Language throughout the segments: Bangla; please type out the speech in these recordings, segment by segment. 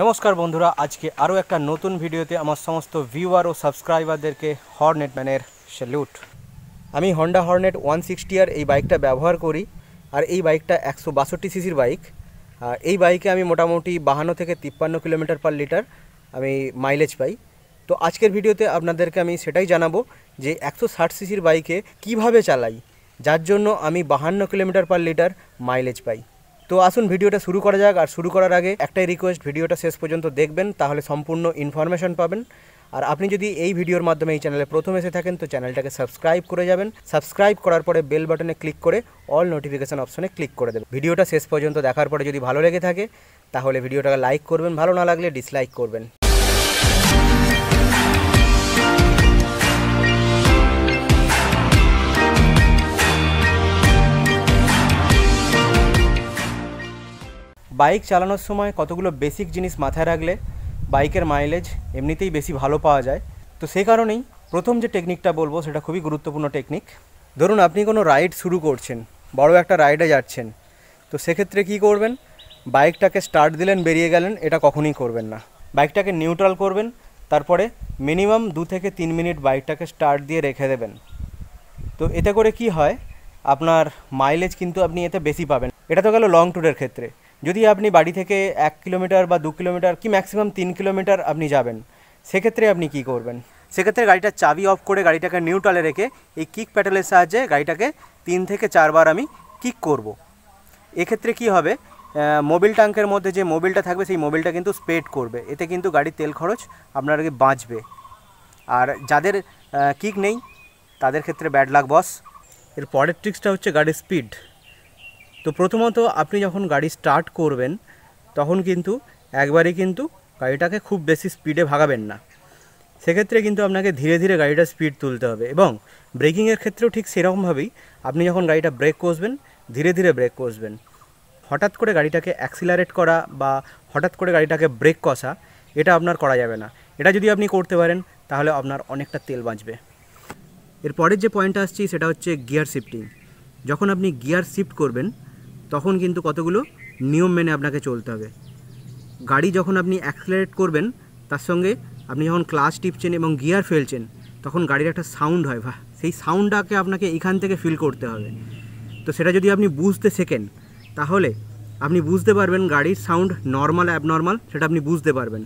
নমস্কার বন্ধুরা আজকে আরও একটা নতুন ভিডিওতে আমার সমস্ত ভিউয়ার ও সাবস্ক্রাইবারদেরকে হর্নেট ম্যানের স্যালুট আমি হন্ডা হর্নেট ওয়ান সিক্সটি আর এই বাইকটা ব্যবহার করি আর এই বাইকটা একশো বাষট্টি সিসির বাইক আর এই বাইকে আমি মোটামুটি বাহান্ন থেকে তিপ্পান্ন কিলোমিটার পার লিটার আমি মাইলেজ পাই তো আজকের ভিডিওতে আপনাদেরকে আমি সেটাই জানাবো যে একশো ষাট সিসির বাইকে কিভাবে চালাই যার জন্য আমি বাহান্ন কিলোমিটার পার লিটার মাইলেজ পাই তো আসুন ভিডিওটা শুরু করা যাক আর শুরু করার আগে একটাই রিকোয়েস্ট ভিডিওটা শেষ পর্যন্ত দেখবেন তাহলে সম্পূর্ণ ইনফরমেশন পাবেন আর আপনি যদি এই ভিডিওর মাধ্যমে এই চ্যানেলে প্রথম এসে থাকেন তো চ্যানেলটাকে সাবস্ক্রাইব করে যাবেন সাবস্ক্রাইব করার পরে বেল বাটনে ক্লিক করে অল নোটিফিকেশান অপশনে ক্লিক করে দেবেন ভিডিওটা শেষ পর্যন্ত দেখার পরে যদি ভালো লেগে থাকে তাহলে ভিডিওটাকে লাইক করবেন ভালো না লাগলে ডিসলাইক করবেন বাইক চালানোর সময় কতগুলো বেসিক জিনিস মাথায় রাখলে বাইকের মাইলেজ এমনিতেই বেশি ভালো পাওয়া যায় তো সেই কারণেই প্রথম যে টেকনিকটা বলবো সেটা খুবই গুরুত্বপূর্ণ টেকনিক ধরুন আপনি কোনো রাইড শুরু করছেন বড় একটা রাইডে যাচ্ছেন তো সেক্ষেত্রে কি করবেন বাইকটাকে স্টার্ট দিলেন বেরিয়ে গেলেন এটা কখনই করবেন না বাইকটাকে নিউট্রাল করবেন তারপরে মিনিমাম দু থেকে তিন মিনিট বাইকটাকে স্টার্ট দিয়ে রেখে দেবেন তো এতে করে কি হয় আপনার মাইলেজ কিন্তু আপনি এতে বেশি পাবেন এটা তো গেল লং ট্যুরের ক্ষেত্রে যদি আপনি বাড়ি থেকে এক কিলোমিটার বা দু কিলোমিটার কি ম্যাক্সিমাম তিন কিলোমিটার আপনি যাবেন সেক্ষেত্রে আপনি কি করবেন সেক্ষেত্রে গাড়িটার চাবি অফ করে গাড়িটাকে নিউট্রালে রেখে এই কিক প্যাটেলের সাহায্যে গাড়িটাকে তিন থেকে চারবার আমি কিক করব। এক্ষেত্রে কি হবে মোবিল ট্যাঙ্কের মধ্যে যে মোবিলটা থাকবে সেই মোবিলটা কিন্তু স্পেড করবে এতে কিন্তু গাড়ির তেল খরচ আপনার বাঁচবে আর যাদের কিক নেই তাদের ক্ষেত্রে ব্যাড লাক বস এর পরের ট্রিক্সটা হচ্ছে গাড়ির স্পিড তো প্রথমত আপনি যখন গাড়ি স্টার্ট করবেন তখন কিন্তু একবারে কিন্তু গাড়িটাকে খুব বেশি স্পিডে ভাগাবেন না সেক্ষেত্রে কিন্তু আপনাকে ধীরে ধীরে গাড়িটা স্পিড তুলতে হবে এবং ব্রেকিংয়ের ক্ষেত্রেও ঠিক সেরকমভাবেই আপনি যখন গাড়িটা ব্রেক কষবেন ধীরে ধীরে ব্রেক কষবেন হঠাৎ করে গাড়িটাকে অ্যাক্সিলারেট করা বা হঠাৎ করে গাড়িটাকে ব্রেক কষা এটা আপনার করা যাবে না এটা যদি আপনি করতে পারেন তাহলে আপনার অনেকটা তেল বাঁচবে এরপরের যে পয়েন্ট আসছি সেটা হচ্ছে গিয়ার শিফটিং যখন আপনি গিয়ার শিফট করবেন তখন কিন্তু কতগুলো নিয়ম মেনে আপনাকে চলতে হবে গাড়ি যখন আপনি অ্যাক্সেলারেট করবেন তার সঙ্গে আপনি যখন ক্লাস টিপছেন এবং গিয়ার ফেলছেন তখন গাড়ির একটা সাউন্ড হয় বা সেই সাউন্ডটাকে আপনাকে এখান থেকে ফিল করতে হবে তো সেটা যদি আপনি বুঝতে শেখেন তাহলে আপনি বুঝতে পারবেন গাড়ির সাউন্ড নর্মাল অ্যাবনর্মাল সেটা আপনি বুঝতে পারবেন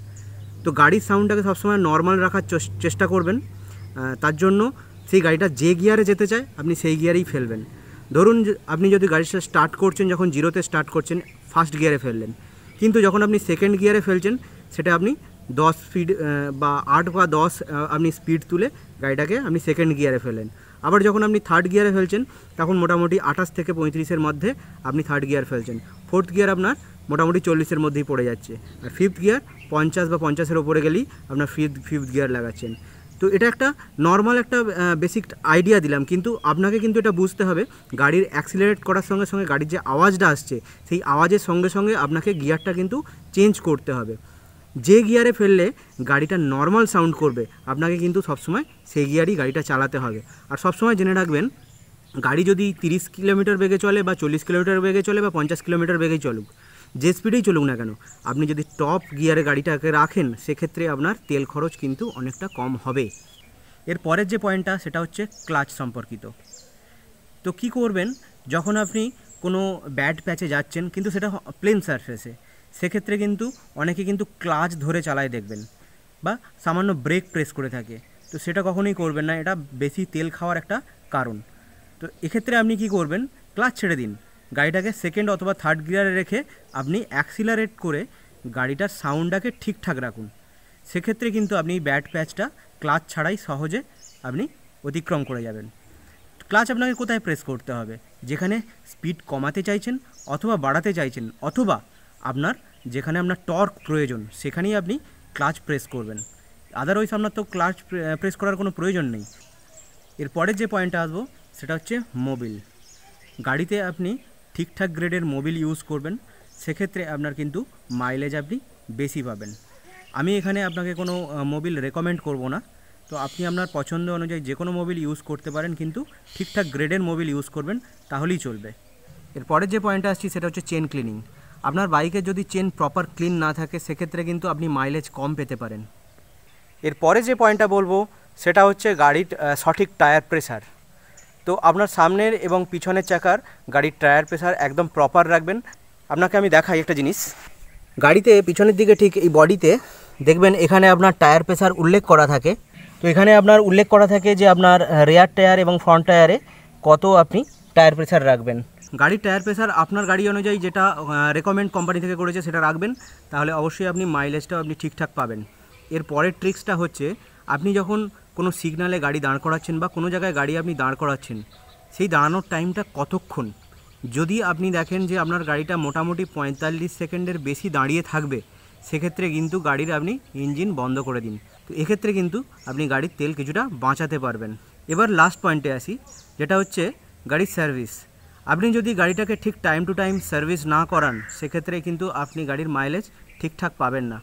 তো গাড়ির সাউন্ডটাকে সবসময় নর্মাল রাখার চেষ্টা করবেন তার জন্য সেই গাড়িটা যে গিয়ারে যেতে চায় আপনি সেই গিয়ারেই ফেলবেন ধরুন আপনি যদি গাড়িটা স্টার্ট করছেন যখন জিরোতে স্টার্ট করছেন ফার্স্ট গিয়ারে ফেললেন কিন্তু যখন আপনি সেকেন্ড গিয়ারে ফেলছেন সেটা আপনি দশ স্পিড বা আট বা দশ আপনি স্পিড তুলে গাড়িটাকে আপনি সেকেন্ড গিয়ারে ফেলেন আবার যখন আপনি থার্ড গিয়ারে ফেলছেন তখন মোটামুটি আঠাশ থেকে পঁয়ত্রিশের মধ্যে আপনি থার্ড গিয়ার ফেলছেন ফোর্থ গিয়ার আপনার মোটামুটি চল্লিশের মধ্যেই পড়ে যাচ্ছে আর ফিফথ গিয়ার পঞ্চাশ বা পঞ্চাশের ওপরে গেলেই আপনার ফিফথ ফিফথ গিয়ার লাগাচ্ছেন তো এটা একটা নর্মাল একটা বেসিক আইডিয়া দিলাম কিন্তু আপনাকে কিন্তু এটা বুঝতে হবে গাড়ির অ্যাক্সিলারেট করার সঙ্গে সঙ্গে গাড়ির যে আওয়াজটা আসছে সেই আওয়াজের সঙ্গে সঙ্গে আপনাকে গিয়ারটা কিন্তু চেঞ্জ করতে হবে যে গিয়ারে ফেললে গাড়িটা নর্মাল সাউন্ড করবে আপনাকে কিন্তু সবসময় সেই গিয়ারই গাড়িটা চালাতে হবে আর সবসময় জেনে রাখবেন গাড়ি যদি তিরিশ কিলোমিটার বেগে চলে বা চল্লিশ কিলোমিটার বেগে চলে বা পঞ্চাশ কিলোমিটার বেগে চলুক যে স্পিডেই চলুক না কেন আপনি যদি টপ গিয়ারে গাড়িটাকে রাখেন সেক্ষেত্রে আপনার তেল খরচ কিন্তু অনেকটা কম হবে এর পরের যে পয়েন্টটা সেটা হচ্ছে ক্লাচ সম্পর্কিত তো কি করবেন যখন আপনি কোনো ব্যাড প্যাচে যাচ্ছেন কিন্তু সেটা প্লেন সারফেসে সেক্ষেত্রে কিন্তু অনেকে কিন্তু ক্লাচ ধরে চালায় দেখবেন বা সামান্য ব্রেক প্রেস করে থাকে তো সেটা কখনোই করবেন না এটা বেশি তেল খাওয়ার একটা কারণ তো এক্ষেত্রে আপনি কি করবেন ক্লাচ ছেড়ে দিন গাড়িটাকে সেকেন্ড অথবা থার্ড গিয়ারে রেখে আপনি অ্যাক্সিলারেট করে গাড়িটার সাউন্ডটাকে ঠিকঠাক রাখুন সেক্ষেত্রে কিন্তু আপনি ব্যাট প্যাচটা ক্লাচ ছাড়াই সহজে আপনি অতিক্রম করে যাবেন ক্লাচ আপনাকে কোথায় প্রেস করতে হবে যেখানে স্পিড কমাতে চাইছেন অথবা বাড়াতে চাইছেন অথবা আপনার যেখানে আপনার টর্ক প্রয়োজন সেখানেই আপনি ক্লাচ প্রেস করবেন আদারওয়াইজ আপনার তো ক্লাচ প্রেস করার কোনো প্রয়োজন নেই এরপরের যে পয়েন্টটা আসবো সেটা হচ্ছে মোবিল গাড়িতে আপনি ঠিকঠাক গ্রেডের মোবিল ইউজ করবেন সেক্ষেত্রে আপনার কিন্তু মাইলেজ আপনি বেশি পাবেন আমি এখানে আপনাকে কোনো মোবিল রেকমেন্ড করব না তো আপনি আপনার পছন্দ অনুযায়ী যে কোনো মোবিল ইউজ করতে পারেন কিন্তু ঠিকঠাক গ্রেডের মোবিল ইউজ করবেন তাহলেই চলবে এরপরের যে পয়েন্টটা আসছি সেটা হচ্ছে চেন ক্লিনিং আপনার বাইকের যদি চেন প্রপার ক্লিন না থাকে সেক্ষেত্রে কিন্তু আপনি মাইলেজ কম পেতে পারেন এরপরে যে পয়েন্টটা বলবো সেটা হচ্ছে গাড়ির সঠিক টায়ার প্রেসার তো আপনার সামনের এবং পিছনের চাকার গাড়ির টায়ার প্রেসার একদম প্রপার রাখবেন আপনাকে আমি দেখাই একটা জিনিস গাড়িতে পিছনের দিকে ঠিক এই বডিতে দেখবেন এখানে আপনার টায়ার প্রেসার উল্লেখ করা থাকে তো এখানে আপনার উল্লেখ করা থাকে যে আপনার রেয়ার টায়ার এবং ফ্রন্ট টায়ারে কত আপনি টায়ার প্রেসার রাখবেন গাড়ির টায়ার প্রেসার আপনার গাড়ি অনুযায়ী যেটা রেকমেন্ড কোম্পানি থেকে করেছে সেটা রাখবেন তাহলে অবশ্যই আপনি মাইলেজটাও আপনি ঠিকঠাক পাবেন এর পরের ট্রিক্সটা হচ্ছে আপনি যখন কোনো সিগনালে গাড়ি দাঁড় করাচ্ছেন বা কোনো জায়গায় গাড়ি আপনি দাঁড় করাচ্ছেন সেই দাঁড়ানোর টাইমটা কতক্ষণ যদি আপনি দেখেন যে আপনার গাড়িটা মোটামুটি পঁয়তাল্লিশ সেকেন্ডের বেশি দাঁড়িয়ে থাকবে সেক্ষেত্রে কিন্তু গাড়ির আপনি ইঞ্জিন বন্ধ করে দিন তো এক্ষেত্রে কিন্তু আপনি গাড়ির তেল কিছুটা বাঁচাতে পারবেন এবার লাস্ট পয়েন্টে আসি যেটা হচ্ছে গাড়ির সার্ভিস আপনি যদি গাড়িটাকে ঠিক টাইম টু টাইম সার্ভিস না করান সেক্ষেত্রে কিন্তু আপনি গাড়ির মাইলেজ ঠিকঠাক পাবেন না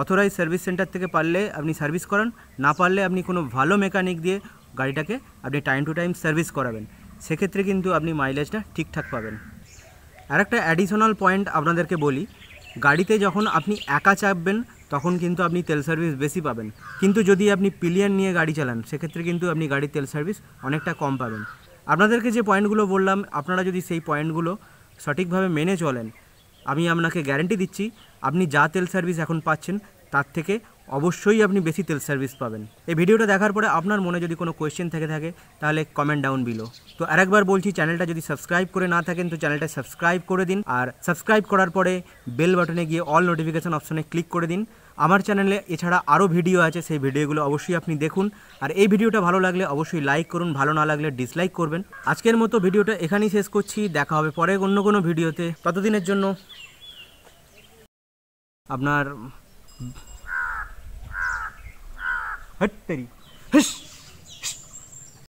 অথরাইজ সার্ভিস সেন্টার থেকে পারলে আপনি সার্ভিস করান না পারলে আপনি কোনো ভালো মেকানিক দিয়ে গাড়িটাকে আপনি টাইম টু টাইম সার্ভিস করাবেন সেক্ষেত্রে কিন্তু আপনি মাইলেজটা ঠিকঠাক পাবেন আর একটা অ্যাডিশনাল পয়েন্ট আপনাদেরকে বলি গাড়িতে যখন আপনি একা চাপবেন তখন কিন্তু আপনি তেল সার্ভিস বেশি পাবেন কিন্তু যদি আপনি পিলিয়ন নিয়ে গাড়ি চালান সেক্ষেত্রে কিন্তু আপনি গাড়ির তেল সার্ভিস অনেকটা কম পাবেন আপনাদেরকে যে পয়েন্টগুলো বললাম আপনারা যদি সেই পয়েন্টগুলো সঠিকভাবে মেনে চলেন আমি আপনাকে গ্যারেন্টি দিচ্ছি আপনি যা তেল সার্ভিস এখন পাচ্ছেন তার থেকে অবশ্যই আপনি বেশি তেল সার্ভিস পাবেন এই ভিডিওটা দেখার পরে আপনার মনে যদি কোনো কোয়েশ্চেন থেকে থাকে তাহলে কমেন্ট ডাউন বিলো তো আরেকবার বলছি চ্যানেলটা যদি সাবস্ক্রাইব করে না থাকেন তো চ্যানেলটা সাবস্ক্রাইব করে দিন আর সাবস্ক্রাইব করার পরে বেল বাটনে গিয়ে অল নোটিফিকেশান অপশনে ক্লিক করে দিন আমার চ্যানেলে এছাড়া আরও ভিডিও আছে সেই ভিডিওগুলো অবশ্যই আপনি দেখুন আর এই ভিডিওটা ভালো লাগলে অবশ্যই লাইক করুন ভালো না লাগলে ডিসলাইক করবেন আজকের মতো ভিডিওটা এখানেই শেষ করছি দেখা হবে পরে অন্য কোনো ভিডিওতে ততদিনের জন্য अपनारे